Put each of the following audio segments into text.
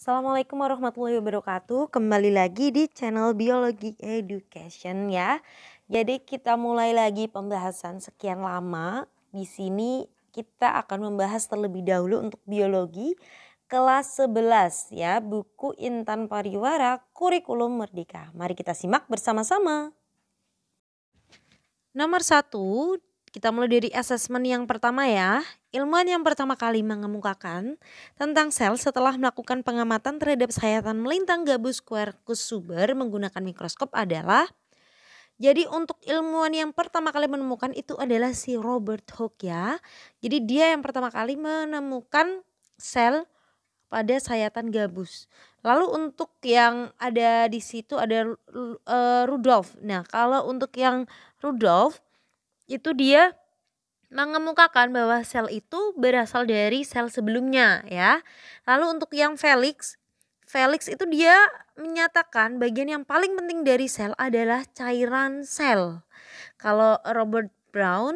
Assalamualaikum warahmatullahi wabarakatuh. Kembali lagi di channel Biologi Education ya. Jadi kita mulai lagi pembahasan sekian lama. Di sini kita akan membahas terlebih dahulu untuk biologi kelas 11 ya, buku Intan Pariwara Kurikulum Merdeka. Mari kita simak bersama-sama. Nomor satu, kita mulai dari asesmen yang pertama ya. Ilmuwan yang pertama kali mengemukakan tentang sel setelah melakukan pengamatan terhadap sayatan melintang gabus Quercus suber menggunakan mikroskop adalah jadi untuk ilmuwan yang pertama kali menemukan itu adalah si Robert Hooke ya. Jadi dia yang pertama kali menemukan sel pada sayatan gabus. Lalu untuk yang ada di situ ada uh, eh, Rudolf. Nah, kalau untuk yang Rudolf itu dia mengemukakan bahwa sel itu berasal dari sel sebelumnya ya. Lalu untuk yang Felix, Felix itu dia menyatakan bagian yang paling penting dari sel adalah cairan sel. Kalau Robert Brown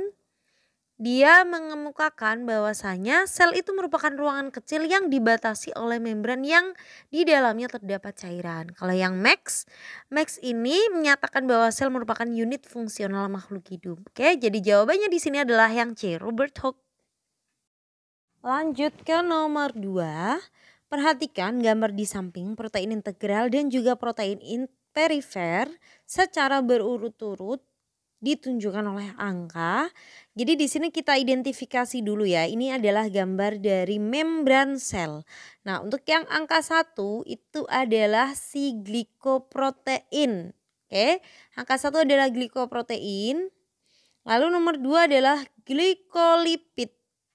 dia mengemukakan bahwasanya sel itu merupakan ruangan kecil yang dibatasi oleh membran yang di dalamnya terdapat cairan. Kalau yang Max, Max ini menyatakan bahwa sel merupakan unit fungsional makhluk hidup. Oke, jadi jawabannya di sini adalah yang C, Robert Hooke. Lanjut ke nomor 2. Perhatikan gambar di samping protein integral dan juga protein perifer secara berurut-urut ditunjukkan oleh angka. Jadi di sini kita identifikasi dulu ya. Ini adalah gambar dari membran sel. Nah, untuk yang angka 1 itu adalah si glikoprotein. Oke. Angka 1 adalah glikoprotein. Lalu nomor 2 adalah glikolipid.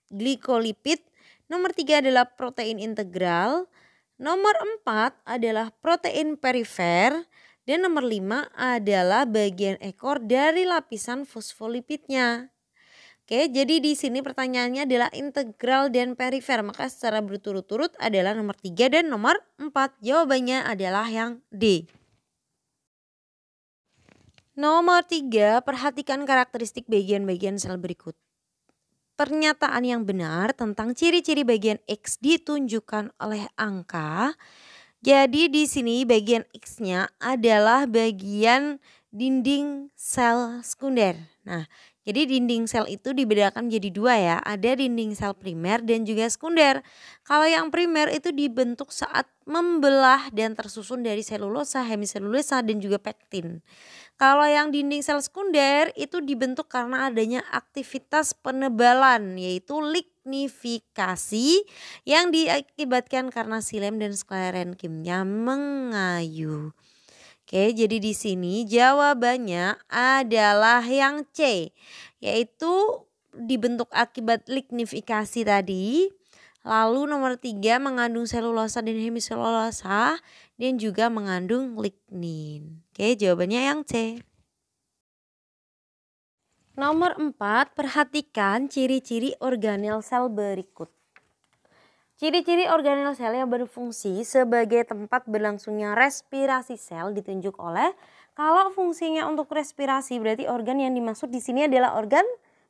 Glikolipid. Nomor 3 adalah protein integral. Nomor 4 adalah protein perifer. Dan nomor lima adalah bagian ekor dari lapisan fosfolipidnya. Oke, jadi di sini pertanyaannya adalah integral dan perifer. Maka secara berturut-turut adalah nomor tiga dan nomor empat. Jawabannya adalah yang D. Nomor 3, perhatikan karakteristik bagian-bagian sel berikut. Pernyataan yang benar tentang ciri-ciri bagian X ditunjukkan oleh angka jadi di sini bagian X-nya adalah bagian dinding sel sekunder. Nah, jadi dinding sel itu dibedakan menjadi dua ya, ada dinding sel primer dan juga sekunder. Kalau yang primer itu dibentuk saat membelah dan tersusun dari selulosa, hemiselulosa dan juga pektin. Kalau yang dinding sel sekunder itu dibentuk karena adanya aktivitas penebalan yaitu lik magnifikasi yang diakibatkan karena silem dan sklerenkimnya mengayu. Oke, jadi di sini jawabannya adalah yang C, yaitu dibentuk akibat lignifikasi tadi. Lalu nomor tiga mengandung selulosa dan hemiselulosa dan juga mengandung lignin. Oke, jawabannya yang C. Nomor 4, perhatikan ciri-ciri organel sel berikut. Ciri-ciri organel sel yang berfungsi sebagai tempat berlangsungnya respirasi sel ditunjuk oleh kalau fungsinya untuk respirasi berarti organ yang dimaksud di sini adalah organ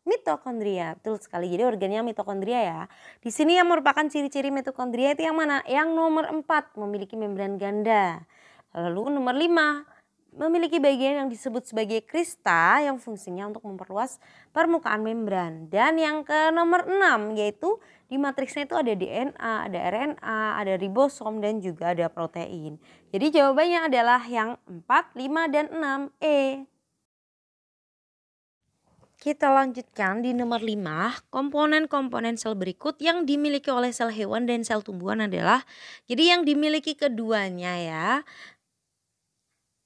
mitokondria. Betul sekali. Jadi organnya mitokondria ya. Di sini yang merupakan ciri-ciri mitokondria itu yang mana? Yang nomor 4 memiliki membran ganda. Lalu nomor 5 memiliki bagian yang disebut sebagai krista yang fungsinya untuk memperluas permukaan membran. Dan yang ke nomor 6 yaitu di matriksnya itu ada DNA, ada RNA, ada ribosom dan juga ada protein. Jadi jawabannya adalah yang 4, 5 dan 6 E. Kita lanjutkan di nomor 5, komponen-komponen sel berikut yang dimiliki oleh sel hewan dan sel tumbuhan adalah jadi yang dimiliki keduanya ya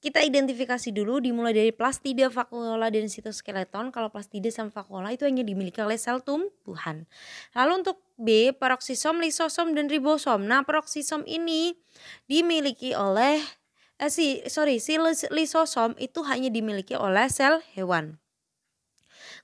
kita identifikasi dulu dimulai dari plastida, vakuola, dan sitoskeleton. Kalau plastida sama vakuola itu hanya dimiliki oleh sel tumbuhan. Lalu untuk B, peroksisom, lisosom, dan ribosom. Nah, peroksisom ini dimiliki oleh eh, si sorry si lisosom itu hanya dimiliki oleh sel hewan.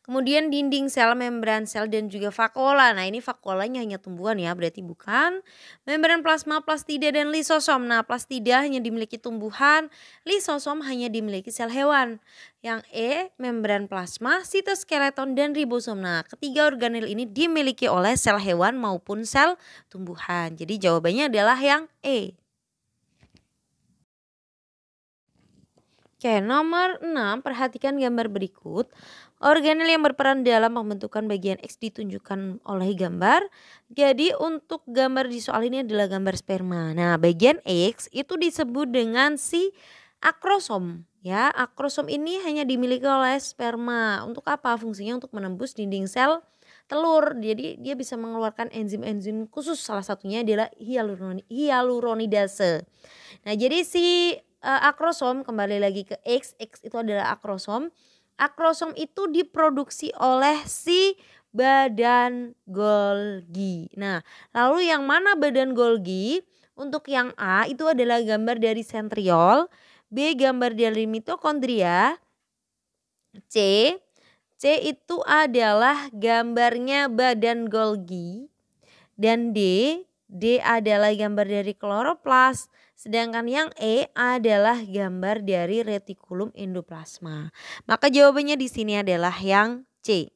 Kemudian dinding sel, membran sel, dan juga vakola. Nah ini vakolanya hanya tumbuhan ya, berarti bukan. Membran plasma, plastida, dan lisosom. Nah plastida hanya dimiliki tumbuhan, lisosom hanya dimiliki sel hewan. Yang E, membran plasma, sitoskeleton, dan ribosom. Nah ketiga organel ini dimiliki oleh sel hewan maupun sel tumbuhan. Jadi jawabannya adalah yang E. Oke, nomor 6 perhatikan gambar berikut. Organel yang berperan dalam pembentukan bagian X ditunjukkan oleh gambar. Jadi untuk gambar di soal ini adalah gambar sperma. Nah, bagian X itu disebut dengan si akrosom. Ya, akrosom ini hanya dimiliki oleh sperma. Untuk apa? Fungsinya untuk menembus dinding sel telur. Jadi dia bisa mengeluarkan enzim-enzim khusus. Salah satunya adalah hialuron hialuronidase. Nah, jadi si eh, akrosom kembali lagi ke X. X itu adalah akrosom Akrosom itu diproduksi oleh si badan Golgi. Nah, lalu yang mana badan Golgi? Untuk yang A itu adalah gambar dari sentriol, B gambar dari mitokondria, C C itu adalah gambarnya badan Golgi dan D D adalah gambar dari kloroplas, sedangkan yang E adalah gambar dari retikulum endoplasma. Maka jawabannya di sini adalah yang C.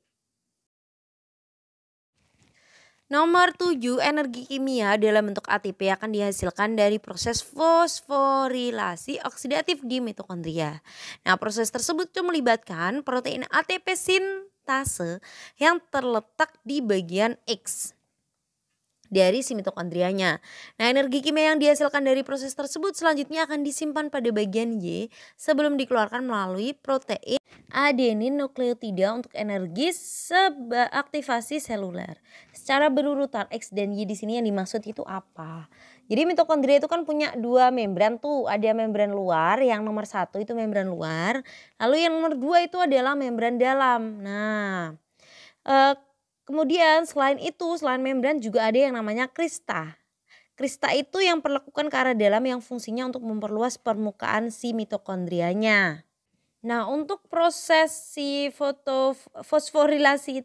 Nomor 7, energi kimia dalam bentuk ATP akan dihasilkan dari proses fosforilasi oksidatif di mitokondria. Nah, proses tersebut melibatkan protein ATP sintase yang terletak di bagian X dari si mitokondrianya. Nah, energi kimia yang dihasilkan dari proses tersebut selanjutnya akan disimpan pada bagian Y sebelum dikeluarkan melalui protein adenin nukleotida untuk energi aktivasi seluler. Secara berurutan X dan Y di sini yang dimaksud itu apa? Jadi mitokondria itu kan punya dua membran tuh, ada membran luar yang nomor satu itu membran luar, lalu yang nomor dua itu adalah membran dalam. Nah, eh, Kemudian selain itu, selain membran juga ada yang namanya krista. Krista itu yang perlakukan ke arah dalam yang fungsinya untuk memperluas permukaan si mitokondrianya. Nah, untuk proses si foto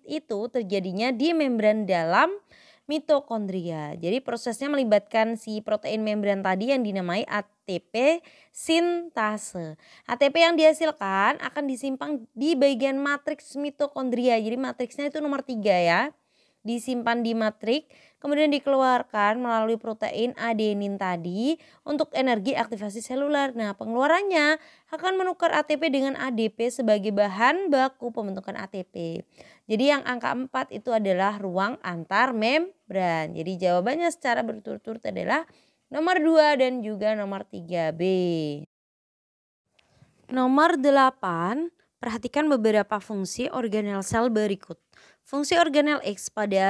itu terjadinya di membran dalam mitokondria. Jadi prosesnya melibatkan si protein membran tadi yang dinamai ATP sintase. ATP yang dihasilkan akan disimpan di bagian matriks mitokondria. Jadi matriksnya itu nomor tiga ya disimpan di matrik, kemudian dikeluarkan melalui protein adenin tadi untuk energi aktivasi seluler. Nah, pengeluarannya akan menukar ATP dengan ADP sebagai bahan baku pembentukan ATP. Jadi yang angka 4 itu adalah ruang antar membran. Jadi jawabannya secara berturut-turut adalah nomor 2 dan juga nomor 3B. Nomor 8, perhatikan beberapa fungsi organel sel berikut. Fungsi organel X pada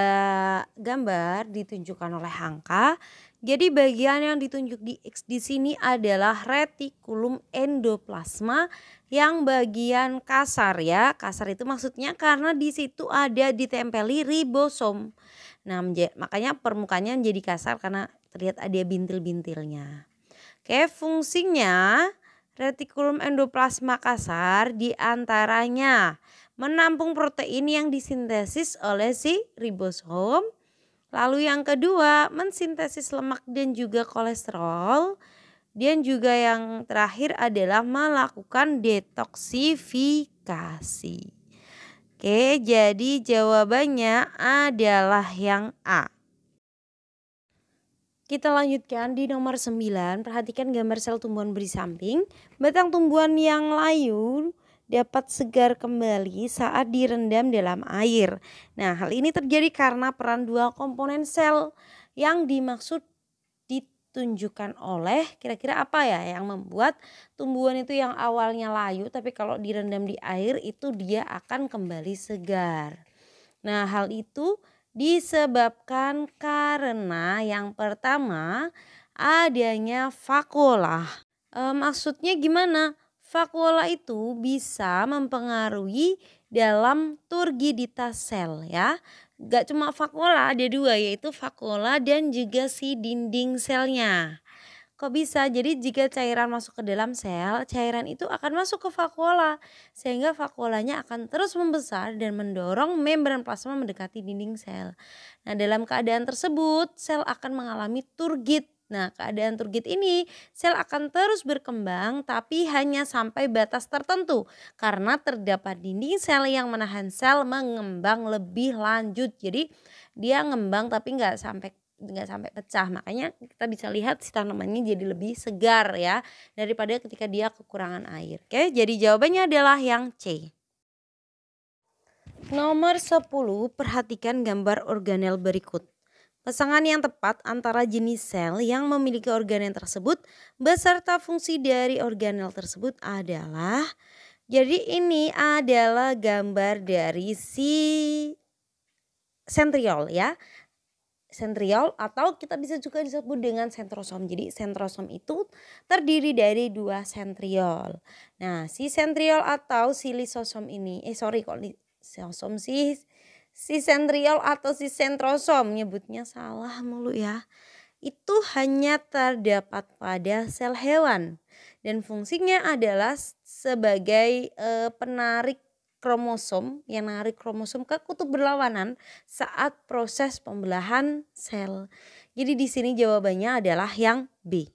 gambar ditunjukkan oleh angka. Jadi bagian yang ditunjuk di X di sini adalah retikulum endoplasma yang bagian kasar ya. Kasar itu maksudnya karena di situ ada ditempeli ribosom. Nah, makanya permukaannya menjadi kasar karena terlihat ada bintil-bintilnya. Oke, fungsinya retikulum endoplasma kasar diantaranya menampung protein yang disintesis oleh si ribosom. Lalu yang kedua, mensintesis lemak dan juga kolesterol. Dan juga yang terakhir adalah melakukan detoksifikasi. Oke, jadi jawabannya adalah yang A. Kita lanjutkan di nomor 9, perhatikan gambar sel tumbuhan beri samping. Batang tumbuhan yang layu dapat segar kembali saat direndam dalam air. Nah, hal ini terjadi karena peran dua komponen sel yang dimaksud ditunjukkan oleh kira-kira apa ya yang membuat tumbuhan itu yang awalnya layu tapi kalau direndam di air itu dia akan kembali segar. Nah, hal itu disebabkan karena yang pertama adanya fakola. E, eh, maksudnya gimana? vakuola itu bisa mempengaruhi dalam turgiditas sel ya. Gak cuma vakuola, ada dua yaitu vakuola dan juga si dinding selnya. Kok bisa? Jadi jika cairan masuk ke dalam sel, cairan itu akan masuk ke vakuola sehingga vakuolanya akan terus membesar dan mendorong membran plasma mendekati dinding sel. Nah, dalam keadaan tersebut, sel akan mengalami turgid Nah, keadaan turgid ini sel akan terus berkembang tapi hanya sampai batas tertentu karena terdapat dinding sel yang menahan sel mengembang lebih lanjut. Jadi dia ngembang tapi nggak sampai nggak sampai pecah makanya kita bisa lihat si tanamannya jadi lebih segar ya daripada ketika dia kekurangan air oke jadi jawabannya adalah yang C nomor 10 perhatikan gambar organel berikut Pasangan yang tepat antara jenis sel yang memiliki organel tersebut beserta fungsi dari organel tersebut adalah jadi ini adalah gambar dari si sentriol ya. Sentriol atau kita bisa juga disebut dengan sentrosom. Jadi sentrosom itu terdiri dari dua sentriol. Nah si sentriol atau si lisosom ini, eh sorry kok lisosom sih si sentriol atau si sentrosom nyebutnya salah mulu ya itu hanya terdapat pada sel hewan dan fungsinya adalah sebagai e, penarik kromosom yang narik kromosom ke kutub berlawanan saat proses pembelahan sel. Jadi di sini jawabannya adalah yang B.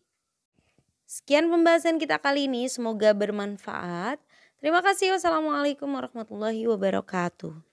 Sekian pembahasan kita kali ini, semoga bermanfaat. Terima kasih. Wassalamualaikum warahmatullahi wabarakatuh.